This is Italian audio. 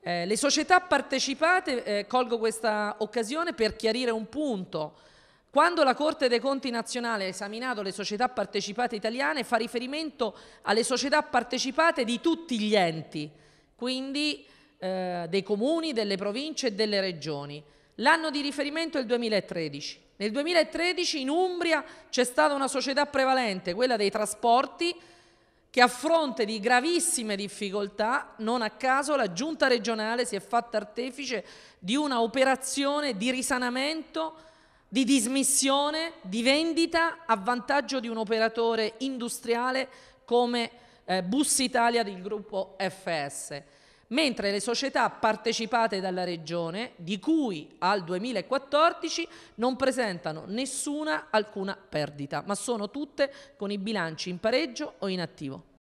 Eh, le società partecipate, eh, colgo questa occasione per chiarire un punto. Quando la Corte dei Conti nazionale ha esaminato le società partecipate italiane fa riferimento alle società partecipate di tutti gli enti, quindi eh, dei comuni, delle province e delle regioni. L'anno di riferimento è il 2013. Nel 2013 in Umbria c'è stata una società prevalente, quella dei trasporti, che a fronte di gravissime difficoltà, non a caso, la giunta regionale si è fatta artefice di una operazione di risanamento, di dismissione, di vendita a vantaggio di un operatore industriale come eh, Bus Italia del gruppo FS mentre le società partecipate dalla Regione, di cui al 2014 non presentano nessuna alcuna perdita, ma sono tutte con i bilanci in pareggio o in attivo.